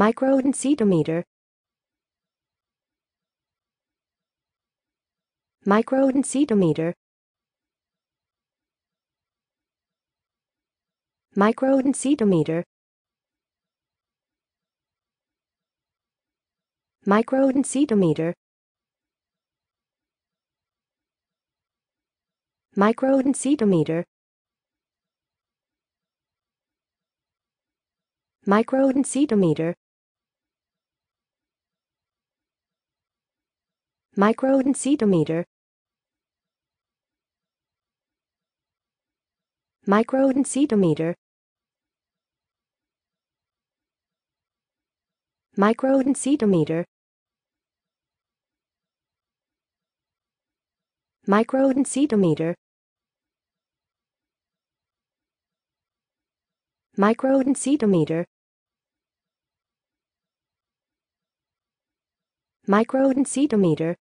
microdensimeter microdensimeter microdensimeter microdensimeter microdensimeter microdensimeter microincetometer microincetometer microincetometer microincetometer microincetometer microincetometer